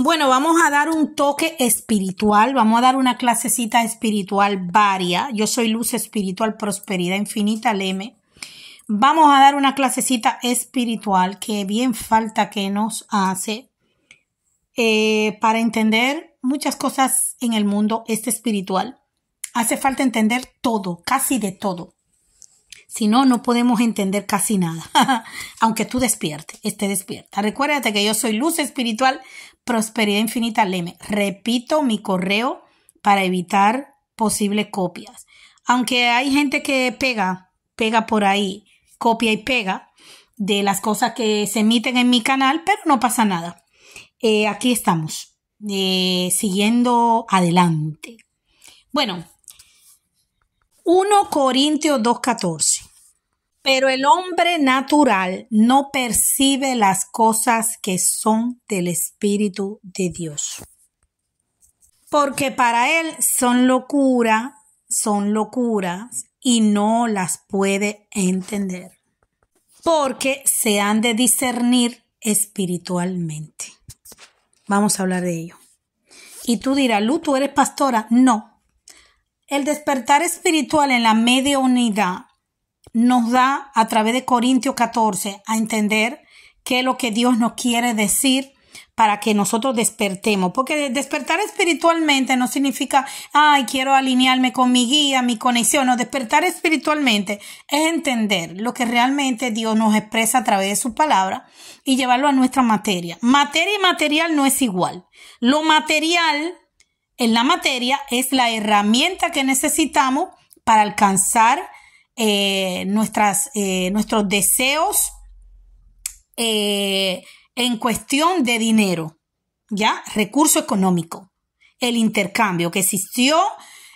Bueno, vamos a dar un toque espiritual, vamos a dar una clasecita espiritual varia. Yo soy Luz Espiritual Prosperidad Infinita, Leme. Vamos a dar una clasecita espiritual que bien falta que nos hace eh, para entender muchas cosas en el mundo este espiritual. Hace falta entender todo, casi de todo. Si no, no podemos entender casi nada. Aunque tú despiertes, esté despierta. Recuérdate que yo soy luz espiritual prosperidad infinita leme. Repito mi correo para evitar posibles copias. Aunque hay gente que pega, pega por ahí, copia y pega de las cosas que se emiten en mi canal, pero no pasa nada. Eh, aquí estamos, eh, siguiendo adelante. Bueno, 1 Corintios 2.14. Pero el hombre natural no percibe las cosas que son del Espíritu de Dios. Porque para él son locura, son locuras y no las puede entender. Porque se han de discernir espiritualmente. Vamos a hablar de ello. Y tú dirás, Lu, tú eres pastora. No. El despertar espiritual en la media unidad, nos da a través de Corintios 14 a entender qué es lo que Dios nos quiere decir para que nosotros despertemos, porque despertar espiritualmente no significa, ay, quiero alinearme con mi guía, mi conexión, no, despertar espiritualmente es entender lo que realmente Dios nos expresa a través de su palabra y llevarlo a nuestra materia. Materia y material no es igual. Lo material en la materia es la herramienta que necesitamos para alcanzar eh, nuestras, eh, nuestros deseos eh, en cuestión de dinero, ¿ya? Recurso económico, el intercambio que existió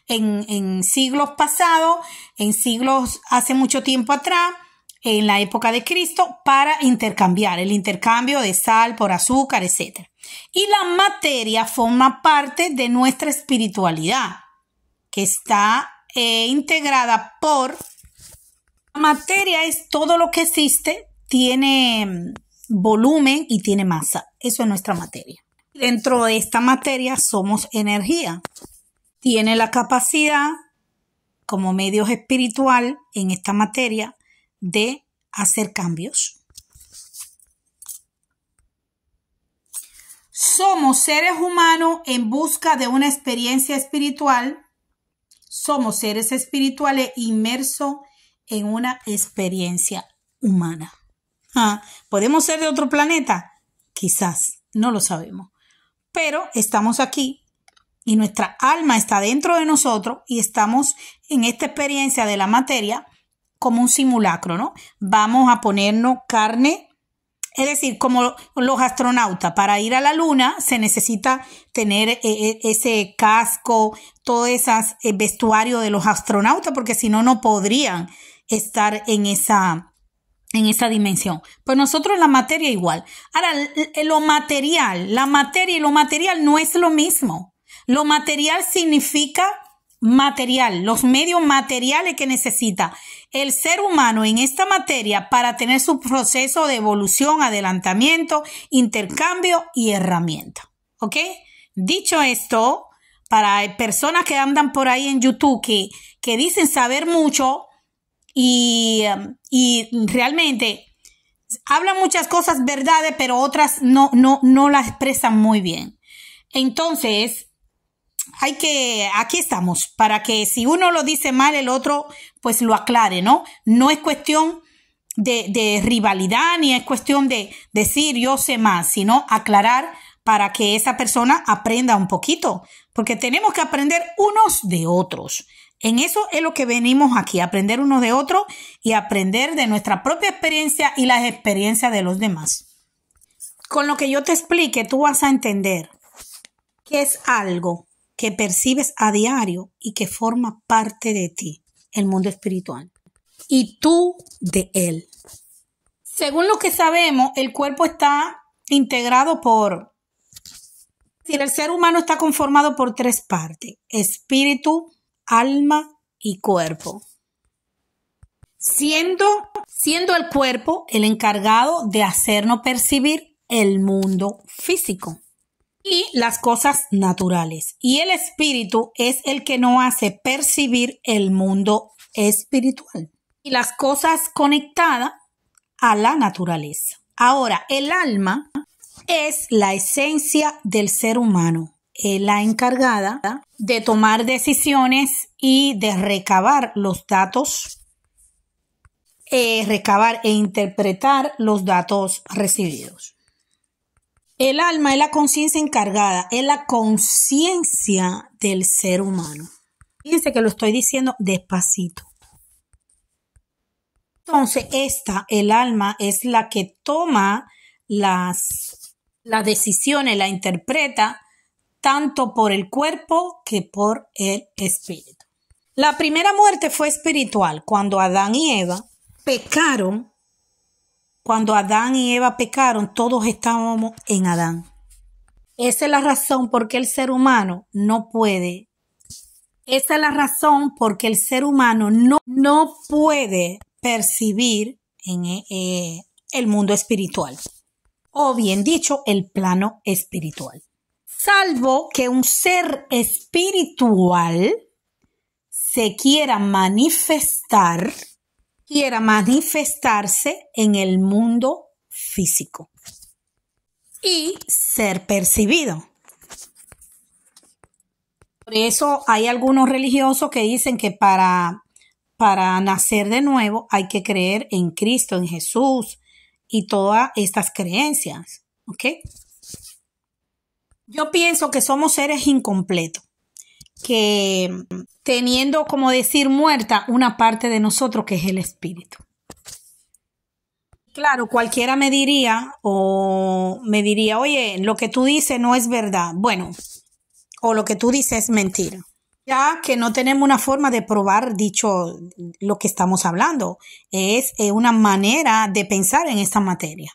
en, en siglos pasados, en siglos hace mucho tiempo atrás, en la época de Cristo, para intercambiar, el intercambio de sal por azúcar, etc. Y la materia forma parte de nuestra espiritualidad, que está integrada por la materia es todo lo que existe, tiene mm, volumen y tiene masa. Eso es nuestra materia. Dentro de esta materia somos energía. Tiene la capacidad como medios espiritual en esta materia de hacer cambios. Somos seres humanos en busca de una experiencia espiritual. Somos seres espirituales inmersos en una experiencia humana. Ah, ¿Podemos ser de otro planeta? Quizás, no lo sabemos. Pero estamos aquí y nuestra alma está dentro de nosotros y estamos en esta experiencia de la materia como un simulacro, ¿no? Vamos a ponernos carne, es decir, como los astronautas, para ir a la luna se necesita tener eh, eh, ese casco, todo ese eh, vestuario de los astronautas, porque si no, no podrían estar en esa, en esa dimensión. Pues nosotros la materia igual. Ahora, lo material, la materia y lo material no es lo mismo. Lo material significa material, los medios materiales que necesita el ser humano en esta materia para tener su proceso de evolución, adelantamiento, intercambio y herramienta. ¿Ok? Dicho esto, para personas que andan por ahí en YouTube que, que dicen saber mucho, Um, y, realmente hablan muchas cosas verdades, pero otras no, las expresan muy bien. Entonces, hay que, aquí estamos, para que si uno lo dice mal, el otro pues lo aclare, ¿no? No es cuestión de rivalidad, ni es cuestión de decir yo sé más, sino aclarar para que esa persona aprenda un poquito, porque tenemos que aprender unos de otros. En eso es lo que venimos aquí, aprender uno de otro y aprender de nuestra propia experiencia y las experiencias de los demás. Con lo que yo te explique, tú vas a entender que es algo que percibes a diario y que forma parte de ti, el mundo espiritual, y tú de él. Según lo que sabemos, el cuerpo está integrado por... el ser humano está conformado por tres partes, espíritu, alma y cuerpo. Siendo, siendo el cuerpo el encargado de hacernos percibir el mundo físico y las cosas naturales. Y el espíritu es el que nos hace percibir el mundo espiritual y las cosas conectadas a la naturaleza. Ahora, el alma es la esencia del ser humano es eh, la encargada de tomar decisiones y de recabar los datos, eh, recabar e interpretar los datos recibidos. El alma es la conciencia encargada, es la conciencia del ser humano. Fíjense que lo estoy diciendo despacito. Entonces, esta, el alma, es la que toma las, las decisiones, la interpreta tanto por el cuerpo que por el espíritu. La primera muerte fue espiritual, cuando Adán y Eva pecaron. Cuando Adán y Eva pecaron, todos estábamos en Adán. Esa es la razón por qué el ser humano no puede. Esa es la razón por qué el ser humano no, puede percibir en eh, el mundo espiritual. O bien dicho, el plano espiritual salvo que un ser espiritual se quiera manifestar, quiera manifestarse en el mundo físico y ser percibido. Por eso hay algunos religiosos que dicen que para, para nacer de nuevo hay que creer en Cristo, en Jesús y todas estas creencias. ¿Ok? Yo pienso que somos seres incompletos, que teniendo, como decir, muerta una parte de nosotros que es el espíritu. Claro, cualquiera me diría o me diría, oye, lo que tú dices no es verdad. Bueno, o lo que tú dices es mentira. Ya que no tenemos una forma de probar dicho lo que estamos hablando, es eh, una manera de pensar en esta materia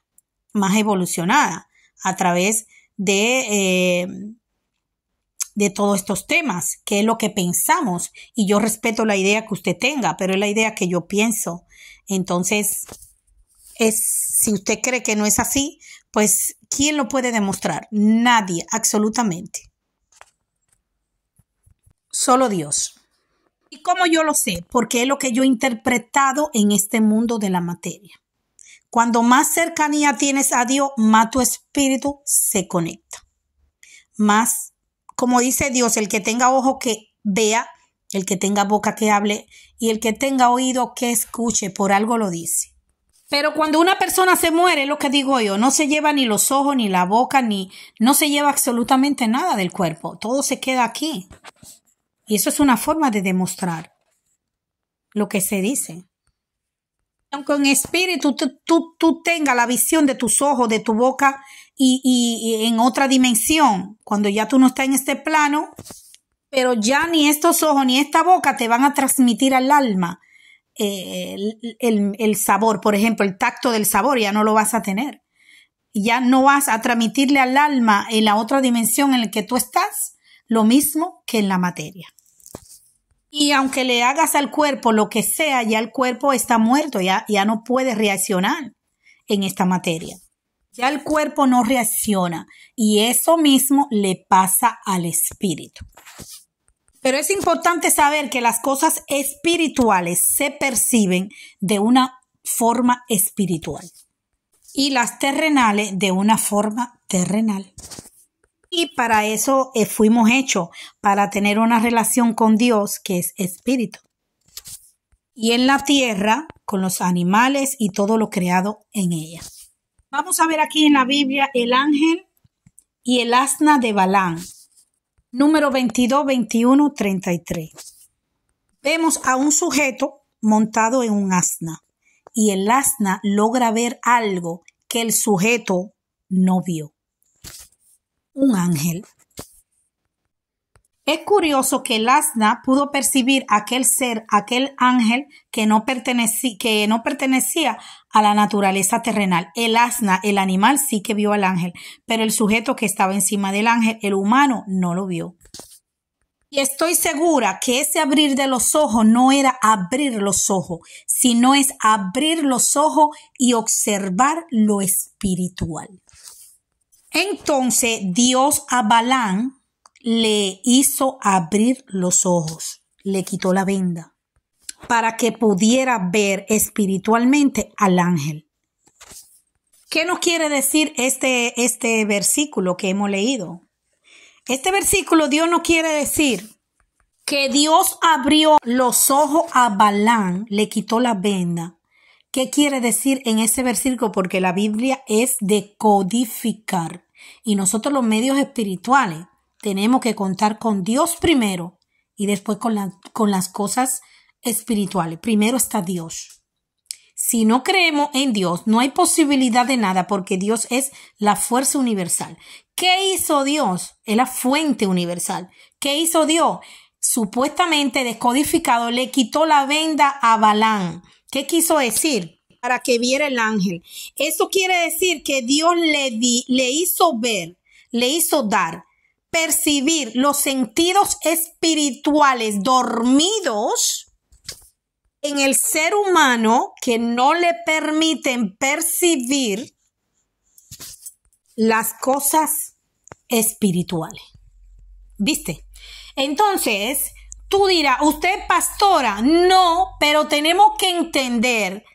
más evolucionada a través eh, de, todos estos temas, que es lo que pensamos. Y yo respeto la idea que usted tenga, pero es la idea que yo pienso. Entonces, es, si usted cree que no es así, pues ¿quién lo puede demostrar? Nadie, absolutamente. Solo Dios. ¿Y cómo yo lo sé? Porque es lo que yo he interpretado en este mundo de la materia. Cuando más cercanía tienes a Dios, más tu espíritu se conecta. Más, como dice Dios, el que tenga ojo que vea, el que tenga boca que hable y el que tenga oído que escuche, por algo lo dice. Pero cuando una persona se muere, lo que digo yo, no se lleva ni los ojos, ni la boca, ni no se lleva absolutamente nada del cuerpo. Todo se queda aquí. Y eso es una forma de demostrar lo que se dice con espíritu tú, tú, tengas la visión de tus ojos, de tu boca y, y, en otra dimensión, cuando ya tú no estás en este plano, pero ya ni estos ojos ni esta boca te van a transmitir al alma eh, el, el, el, sabor, por ejemplo, el tacto del sabor, ya no lo vas a tener. Ya no vas a transmitirle al alma en la otra dimensión en la que tú estás lo mismo que en la materia. Y aunque le hagas al cuerpo lo que sea, ya el cuerpo está muerto, ya, ya no puede reaccionar en esta materia. Ya el cuerpo no reacciona y eso mismo le pasa al espíritu. Pero es importante saber que las cosas espirituales se perciben de una forma espiritual y las terrenales de una forma terrenal. Y para eso eh, fuimos hechos, para tener una relación con Dios que es espíritu. Y en la tierra, con los animales y todo lo creado en ella. Vamos a ver aquí en la Biblia el ángel y el asna de Balán. Número 22, 21, 33. Vemos a un sujeto montado en un asna y el asna logra ver algo que el sujeto no vio un ángel. Es curioso que el asna pudo percibir aquel ser, aquel ángel que no, que no pertenecía a la naturaleza terrenal. El asna, el animal, sí que vio al ángel, pero el sujeto que estaba encima del ángel, el humano, no lo vio. Y estoy segura que ese abrir de los ojos no era abrir los ojos, sino es abrir los ojos y observar lo espiritual. Entonces Dios a Balán le hizo abrir los ojos, le quitó la venda, para que pudiera ver espiritualmente al ángel. ¿Qué nos quiere decir este, este versículo que hemos leído? Este versículo Dios no quiere decir que Dios abrió los ojos a Balán, le quitó la venda ¿Qué quiere decir en ese versículo? Porque la Biblia es decodificar. Y nosotros los medios espirituales tenemos que contar con Dios primero y después con, con las cosas espirituales. Primero está Dios. Si no creemos en Dios, no hay posibilidad de nada porque Dios es la fuerza universal. ¿Qué hizo Dios? Es la fuente universal. ¿Qué hizo Dios? Supuestamente descodificado, le quitó la venda a Balán. ¿Qué quiso decir? para que viera el ángel. Eso quiere decir que Dios le, le hizo ver, le hizo dar, percibir los sentidos espirituales dormidos en el ser humano que no le permiten percibir las cosas espirituales. ¿Viste? Entonces, tú dirás, usted pastora, no, pero tenemos que entender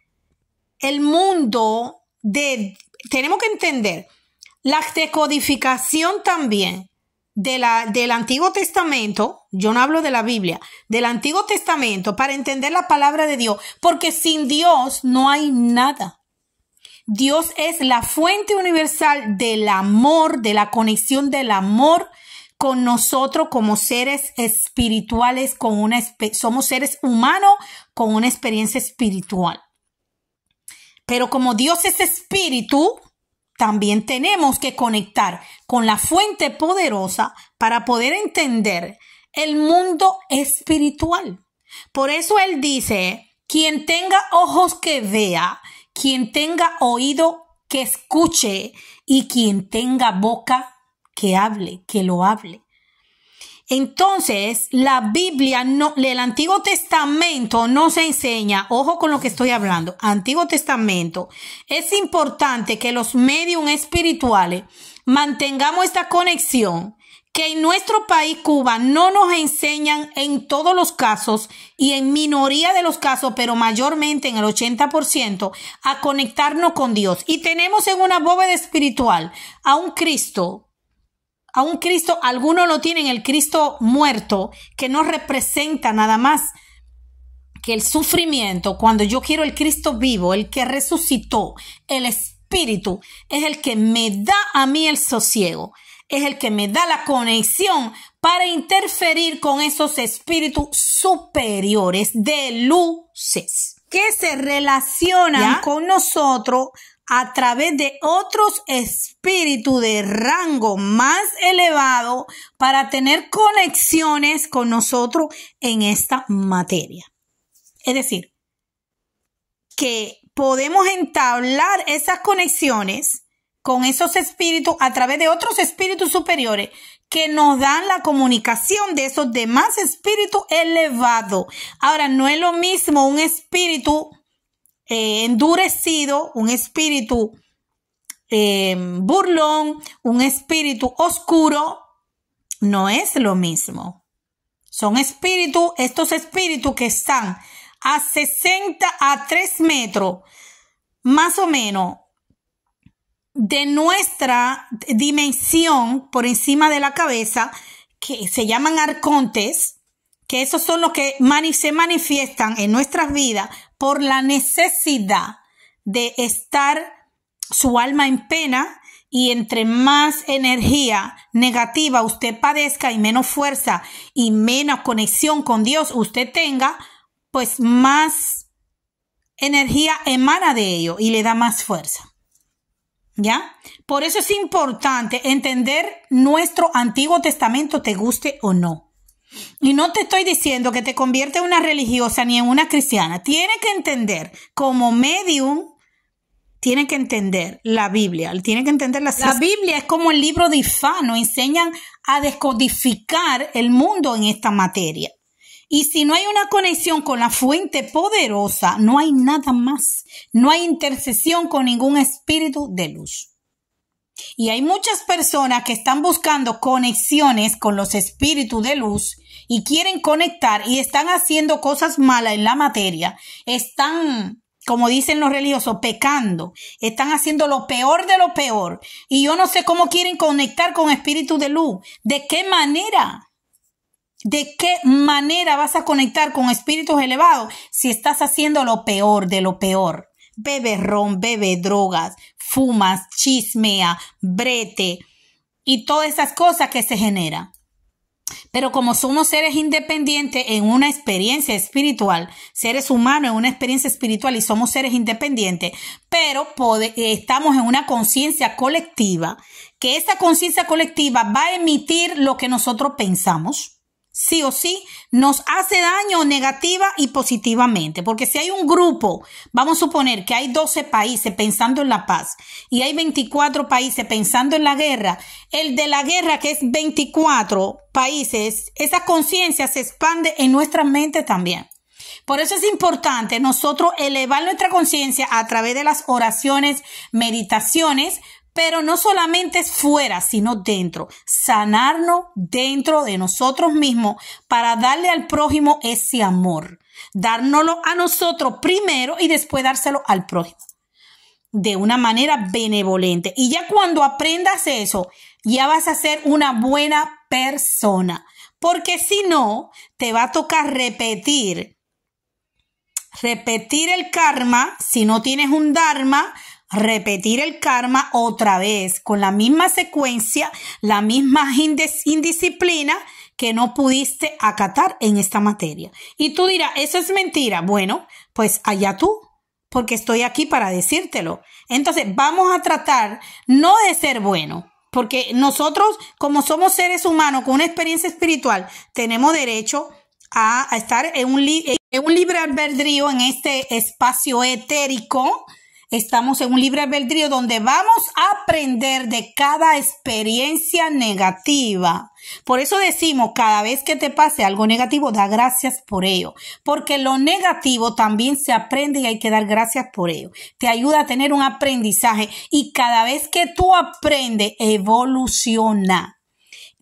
el mundo de, tenemos que entender, la decodificación también de la, del Antiguo Testamento, yo no hablo de la Biblia, del Antiguo Testamento para entender la palabra de Dios, porque sin Dios no hay nada. Dios es la fuente universal del amor, de la conexión del amor con nosotros como seres espirituales, con una, somos seres humanos con una experiencia espiritual. Pero como Dios es espíritu, también tenemos que conectar con la fuente poderosa para poder entender el mundo espiritual. Por eso Él dice, quien tenga ojos que vea, quien tenga oído que escuche y quien tenga boca que hable, que lo hable. Entonces, la Biblia, no, el Antiguo Testamento no se enseña, ojo con lo que estoy hablando, Antiguo Testamento. Es importante que los medios espirituales mantengamos esta conexión que en nuestro país Cuba no nos enseñan en todos los casos y en minoría de los casos, pero mayormente en el 80%, a conectarnos con Dios. Y tenemos en una bóveda espiritual a un Cristo a un Cristo, algunos lo tienen el Cristo muerto, que no representa nada más que el sufrimiento, cuando yo quiero el Cristo vivo, el que resucitó, el Espíritu, es el que me da a mí el sosiego, es el que me da la conexión para interferir con esos espíritus superiores de luces que se relacionan con nosotros a través de otros espíritus de rango más elevado para tener conexiones con nosotros en esta materia. Es decir, que podemos entablar esas conexiones con esos espíritus a través de otros espíritus superiores que nos dan la comunicación de esos demás espíritus elevados. Ahora, no es lo mismo un espíritu eh, endurecido, un espíritu eh, burlón, un espíritu oscuro, no es lo mismo. Son espíritus, estos espíritus que están a 60 a 3 metros, más o menos, de nuestra dimensión por encima de la cabeza, que se llaman arcontes, que esos son los que se manifiestan en nuestras vidas por la necesidad de estar su alma en pena y entre más energía negativa usted padezca y menos fuerza y menos conexión con Dios usted tenga, pues más energía emana de ello y le da más fuerza. ¿Ya? Por eso es importante entender nuestro Antiguo Testamento, te guste o no. Y no te estoy diciendo que te conviertes en una religiosa ni en una cristiana. Tiene que entender como medium. Tiene que entender la Biblia, tiene que entender la... La Biblia es como el libro de Ifá, nos enseñan a descodificar el mundo en esta materia. Y si no hay una conexión con la fuente poderosa, no hay nada más. No hay intercesión con ningún espíritu de luz. Y hay muchas personas que están buscando conexiones con los espíritus de luz y quieren conectar y están haciendo cosas malas en la materia, están, como dicen los religiosos, pecando, están haciendo lo peor de lo peor. Y yo no sé cómo quieren conectar con espíritu de luz. ¿De qué manera? ¿De qué manera vas a conectar con espíritus elevados si estás haciendo lo peor de lo peor? Bebe ron, bebe drogas, fumas, chismea, brete y todas esas cosas que se generan. Pero como somos seres independientes en una experiencia espiritual, seres humanos en una experiencia espiritual y somos seres independientes, pero eh, estamos en una conciencia colectiva, que esa conciencia colectiva va a emitir lo que nosotros pensamos sí o sí, nos hace daño negativa y positivamente. Porque si hay un grupo, vamos a suponer que hay 12 países pensando en la paz y hay 24 países pensando en la guerra, el de la guerra que es 24 países, esa conciencia se expande en nuestra mente también. Por eso es importante nosotros elevar nuestra conciencia a través de las oraciones, meditaciones, pero no solamente es fuera, sino dentro. Sanarnos dentro de nosotros mismos para darle al prójimo ese amor. Dárnoslo a nosotros primero y después dárselo al prójimo. De una manera benevolente. Y ya cuando aprendas eso, ya vas a ser una buena persona. Porque si no, te va a tocar repetir. Repetir el karma si no tienes un dharma repetir el karma otra vez con la misma secuencia, la misma indisciplina que no pudiste acatar en esta materia. Y tú dirás, eso es mentira. Bueno, pues allá tú, porque estoy aquí para decírtelo. Entonces, vamos a tratar no de ser bueno, porque nosotros, como somos seres humanos con una experiencia espiritual, tenemos derecho a estar en un, libre albedrío en este espacio etérico Estamos en un libre albedrío donde vamos a aprender de cada experiencia negativa. Por eso decimos, cada vez que te pase algo negativo, da gracias por ello. Porque lo negativo también se aprende y hay que dar gracias por ello. Te ayuda a tener un aprendizaje y cada vez que tú aprendes, evoluciona.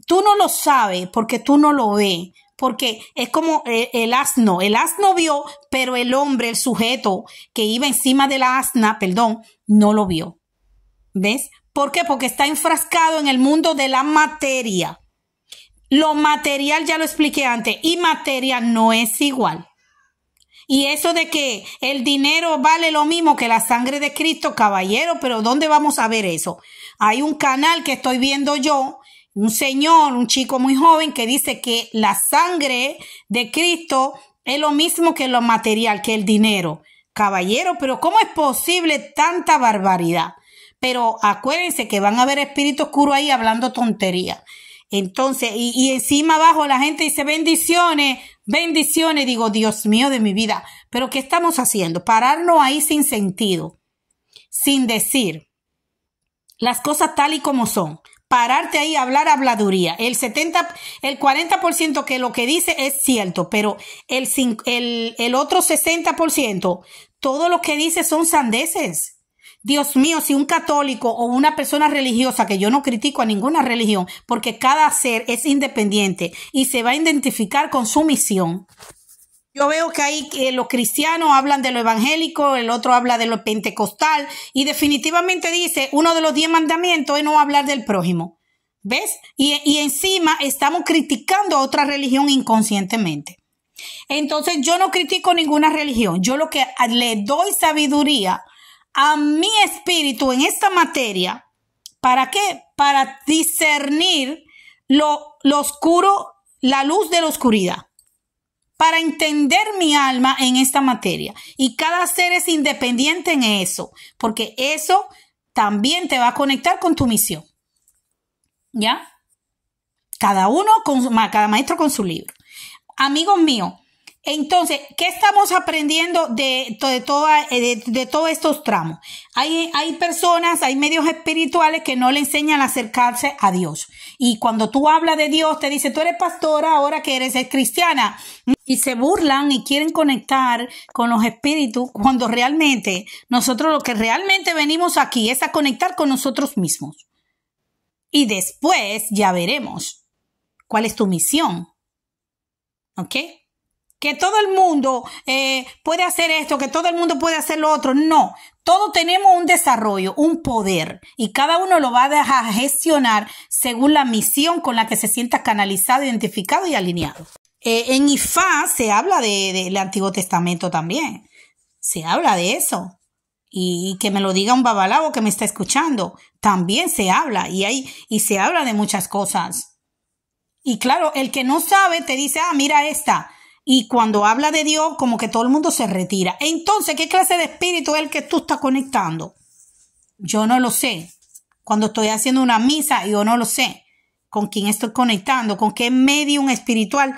Tú no lo sabes porque tú no lo ves, porque es como eh, el asno, el asno vio, pero el hombre, el sujeto que iba encima de la asna, perdón, no lo vio. ¿Ves? ¿Por qué? Porque está enfrascado en el mundo de la materia. Lo material ya lo expliqué antes, y materia no es igual. Y eso de que el dinero vale lo mismo que la sangre de Cristo, caballero, pero ¿dónde vamos a ver eso? Hay un canal que estoy viendo yo un señor, un chico muy joven que dice que la sangre de Cristo es lo mismo que lo material, que el dinero. Caballero, pero ¿cómo es posible tanta barbaridad? Pero acuérdense que van a haber espíritu oscuro ahí hablando tontería. Entonces, y, y encima abajo la gente dice bendiciones, bendiciones. Digo, Dios mío de mi vida, pero ¿qué estamos haciendo? Pararnos ahí sin sentido, sin decir las cosas tal y como son pararte ahí a hablar habladuría. El 70, el 40% que lo que dice es cierto, pero el, el, el otro 60%, todo lo que dice son sandeces. Dios mío, si un católico o una persona religiosa, que yo no critico a ninguna religión, porque cada ser es independiente y se va a identificar con su misión, yo veo que ahí los cristianos hablan de lo evangélico, el otro habla de lo pentecostal y definitivamente dice, uno de los diez mandamientos es no hablar del prójimo. ¿Ves? Y, encima estamos criticando a otra religión inconscientemente. Entonces yo no critico ninguna religión, yo lo que le doy sabiduría a mi espíritu en esta materia, ¿para qué? Para discernir lo oscuro, la luz de la oscuridad para entender mi alma en esta materia. Y cada ser es independiente en eso, porque eso también te va a conectar con tu misión. ¿Ya? Cada uno, con, cada maestro con su libro. Amigos míos, entonces, ¿qué estamos aprendiendo eh, de, todos estos tramos? Hay, hay, personas, hay medios espirituales que no le enseñan a acercarse a Dios. Y cuando tú hablas de Dios, te dice, tú eres pastora ahora que eres eh, cristiana. Y se burlan y quieren conectar con los espíritus cuando realmente nosotros lo que realmente venimos aquí es a conectar con nosotros mismos. Y después ya veremos cuál es tu misión. ¿Ok? que todo el mundo eh, puede hacer esto, que todo el mundo puede hacer lo otro. No, todos tenemos un desarrollo, un poder, y cada uno lo va a dejar gestionar según la misión con la que se sienta canalizado, identificado y alineado. Eh, en IFA se habla del de, Antiguo Testamento también, se habla de eso. Y, que me lo diga un babalabo que me está escuchando, también se habla y, hay, y se habla de muchas cosas. Y claro, el que no sabe te dice, ah, mira esta, y cuando habla de Dios, como que todo el mundo se retira. Entonces, ¿qué clase de espíritu es el que tú estás conectando? Yo no lo sé. Cuando estoy haciendo una misa, yo no lo sé. ¿Con quién estoy conectando? ¿Con qué medium espiritual?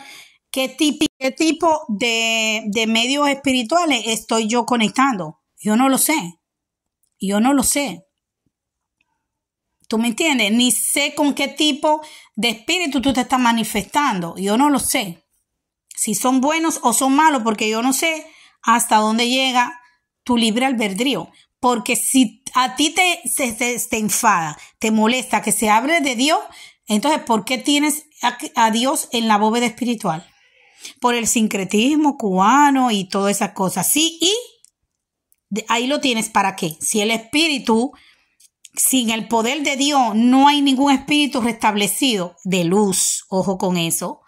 ¿Qué, tipo de medios espirituales estoy yo conectando? Yo no lo sé. Yo no lo sé. ¿Tú me entiendes? Ni sé con qué tipo de espíritu tú te estás manifestando. Yo no lo sé si son buenos o son malos, porque yo no sé hasta dónde llega tu libre albedrío. Porque si a ti te, se, enfada, te molesta que se hable de Dios, entonces, ¿por qué tienes a, a Dios en la bóveda espiritual? Por el sincretismo cubano y todas esas cosas. Sí, y ahí lo tienes para qué. Si el espíritu, sin el poder de Dios, no hay ningún espíritu restablecido de luz, ojo con eso,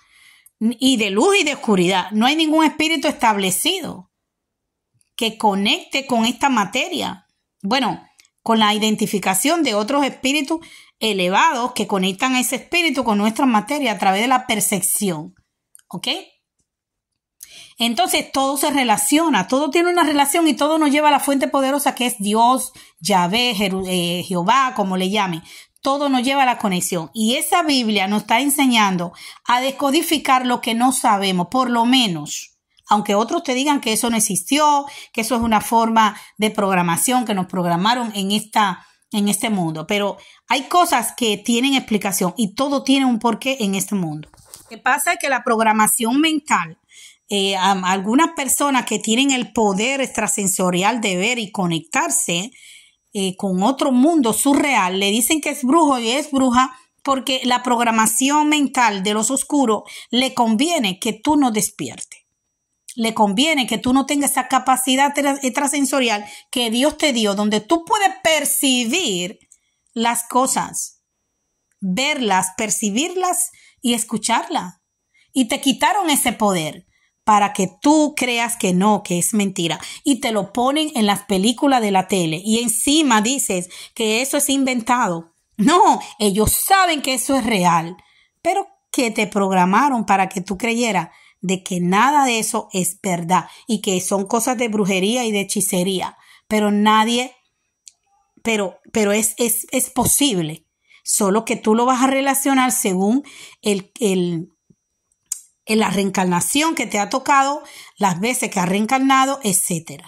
y de luz y de oscuridad. No hay ningún espíritu establecido que conecte con esta materia. Bueno, con la identificación de otros espíritus elevados que conectan a ese espíritu con nuestra materia a través de la percepción. ¿Ok? Entonces todo se relaciona, todo tiene una relación y todo nos lleva a la fuente poderosa que es Dios, Yahvé, eh, Jehová, como le llame todo nos lleva a la conexión. Y esa Biblia nos está enseñando a descodificar lo que no sabemos, por lo menos. Aunque otros te digan que eso no existió, que eso es una forma de programación que nos programaron en esta en este mundo, pero hay cosas que tienen explicación y todo tiene un porqué en este mundo. Lo que pasa es que la programación mental eh, algunas personas que tienen el poder extrasensorial de ver y conectarse eh, con otro mundo surreal, le dicen que es brujo y es bruja porque la programación mental de los oscuros le conviene que tú no despiertes. Le conviene que tú no tengas esa capacidad extrasensorial que Dios te dio, donde tú puedes percibir las cosas, verlas, percibirlas y escucharlas. Y te quitaron ese poder para que tú creas que no, que es mentira. Y te lo ponen en las películas de la tele. Y encima dices que eso es inventado. No, ellos saben que eso es real, pero que te programaron para que tú creyeras de que nada de eso es verdad y que son cosas de brujería y de hechicería. Pero nadie, pero, pero es, es, es posible. Solo que tú lo vas a relacionar según el, el en la reencarnación que te ha tocado, las veces que has reencarnado, etc.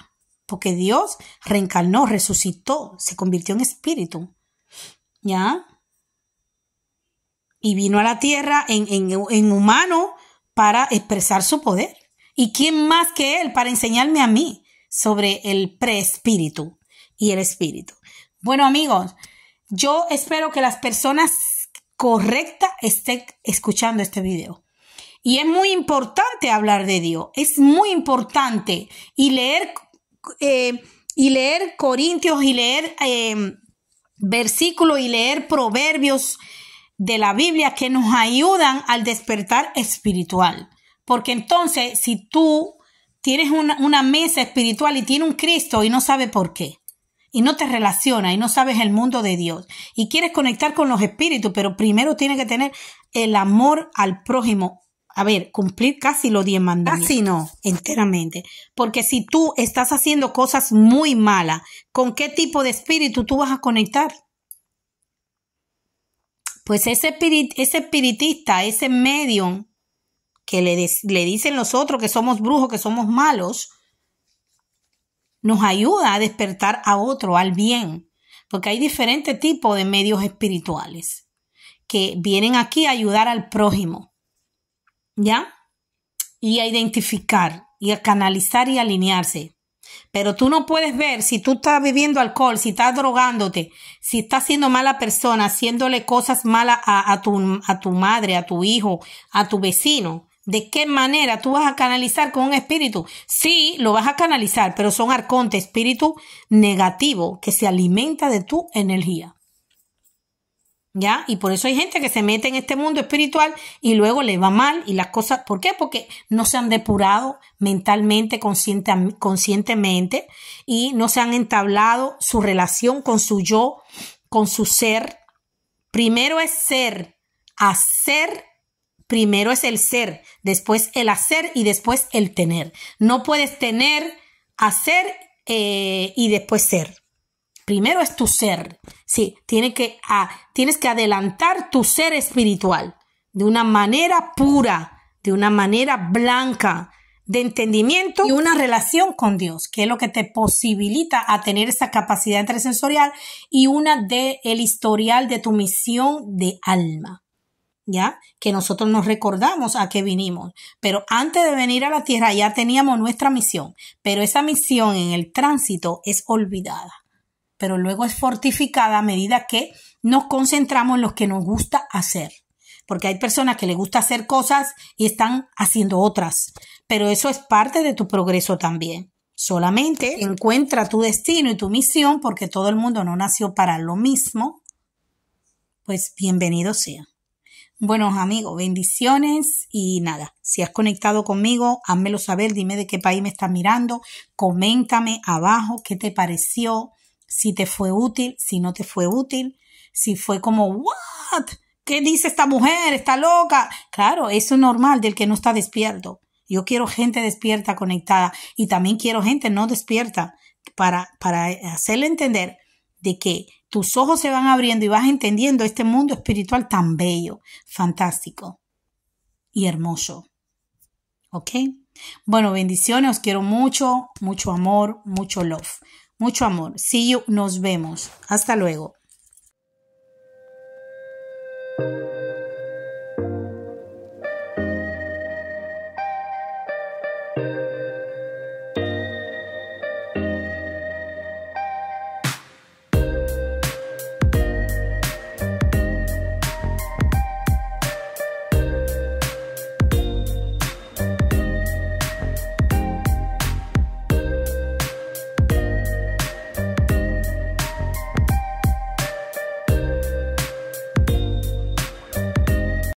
Porque Dios reencarnó, resucitó, se convirtió en espíritu. ¿Ya? Y vino a la tierra en, humano para expresar su poder. ¿Y quién más que Él para enseñarme a mí sobre el preespíritu y el espíritu? Bueno amigos, yo espero que las personas correctas estén escuchando este video y es muy importante hablar de Dios, es muy importante. Y leer, eh, y leer Corintios y leer em, versículos y leer proverbios de la Biblia que nos ayudan al despertar espiritual. Porque entonces, si tú tienes una, mesa espiritual y tiene un Cristo y no sabe por qué, y no te relaciona y no sabes el mundo de Dios y quieres conectar con los espíritus, pero primero tienes que tener el amor al prójimo a ver, cumplir casi los diez mandamientos. Casi no, enteramente. Porque si tú estás haciendo cosas muy malas, ¿con qué tipo de espíritu tú vas a conectar? Pues ese, ese espiritista, ese medio que le, le dicen nosotros que somos brujos, que somos malos, nos ayuda a despertar a otro, al bien. Porque hay diferentes tipos de medios espirituales que vienen aquí a ayudar al prójimo ¿ya? Y a identificar, y a canalizar y alinearse. Pero tú no puedes ver si tú estás bebiendo alcohol, si estás drogándote, si estás siendo mala persona, haciéndole cosas malas a, tu, tu madre, a tu hijo, a tu vecino. ¿De qué manera tú vas a canalizar con un espíritu? Sí, lo vas a canalizar, pero son arconte, espíritu negativo que se alimenta de tu energía. ¿Ya? Y por eso hay gente que se mete en este mundo espiritual y luego le va mal y las cosas. ¿Por qué? Porque no se han depurado mentalmente, consciente, conscientemente y no se han entablado su relación con su yo, con su ser. Primero es ser, hacer primero es el ser, después el hacer y después el tener. No puedes tener, hacer eh, y después ser. Primero es tu ser. Sí, tienes que, tienes que adelantar tu ser espiritual de una manera pura, de una manera blanca, de entendimiento y una relación con Dios, que es lo que te posibilita a tener esa capacidad trascensorial y una de el historial de tu misión de alma. ¿Ya? Que nosotros nos recordamos a qué vinimos. Pero antes de venir a la tierra ya teníamos nuestra misión. Pero esa misión en el tránsito es olvidada pero luego es fortificada a medida que nos concentramos en lo que nos gusta hacer. Porque hay personas que les gusta hacer cosas y están haciendo otras, pero eso es parte de tu progreso también. Solamente encuentra tu destino y tu misión porque todo el mundo no nació para lo mismo. Pues bienvenido sea. Buenos amigos, bendiciones y nada, si has conectado conmigo, házmelo saber, dime de qué país me estás mirando, coméntame abajo qué te pareció, si te fue útil, si no te fue útil, si fue como, ¿what? ¿Qué dice esta mujer? ¿Está loca? Claro, eso es normal del que no está despierto. Yo quiero gente despierta, conectada y también quiero gente no despierta para, para hacerle entender de que tus ojos se van abriendo y vas entendiendo este mundo espiritual tan bello, fantástico y hermoso. ¿Ok? Bueno, bendiciones, os quiero mucho, mucho amor, mucho love. Mucho amor. See Nos vemos. Hasta luego.